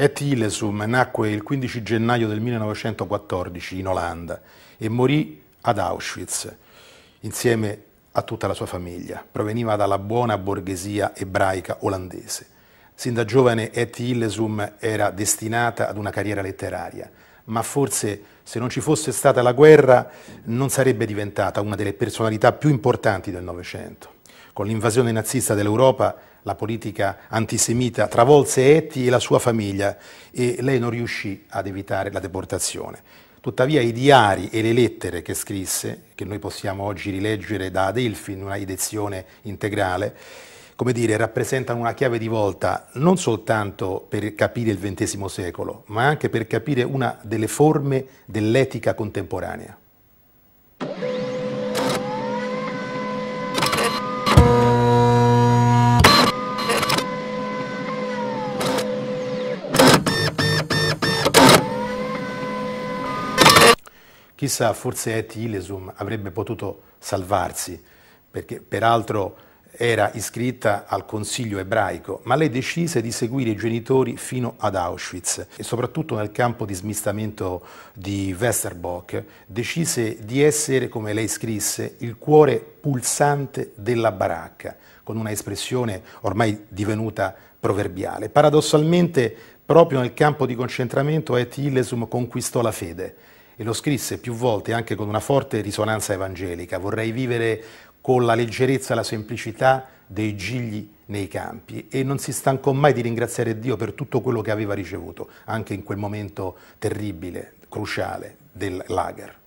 Et Ilesum nacque il 15 gennaio del 1914 in Olanda e morì ad Auschwitz insieme a tutta la sua famiglia. Proveniva dalla buona borghesia ebraica olandese. Sin da giovane Et Ilesum era destinata ad una carriera letteraria, ma forse se non ci fosse stata la guerra non sarebbe diventata una delle personalità più importanti del Novecento. Con l'invasione nazista dell'Europa la politica antisemita travolse Etti e la sua famiglia e lei non riuscì ad evitare la deportazione. Tuttavia i diari e le lettere che scrisse, che noi possiamo oggi rileggere da Adelphi in una edizione integrale, come dire, rappresentano una chiave di volta non soltanto per capire il XX secolo, ma anche per capire una delle forme dell'etica contemporanea. Chissà, forse Eti Ilesum avrebbe potuto salvarsi, perché peraltro era iscritta al Consiglio ebraico, ma lei decise di seguire i genitori fino ad Auschwitz e soprattutto nel campo di smistamento di Westerbock, decise di essere, come lei scrisse, il cuore pulsante della baracca, con una espressione ormai divenuta proverbiale. Paradossalmente, proprio nel campo di concentramento, Et Illesum conquistò la fede e lo scrisse più volte anche con una forte risonanza evangelica. Vorrei vivere con la leggerezza e la semplicità dei gigli nei campi e non si stancò mai di ringraziare Dio per tutto quello che aveva ricevuto, anche in quel momento terribile, cruciale del lager.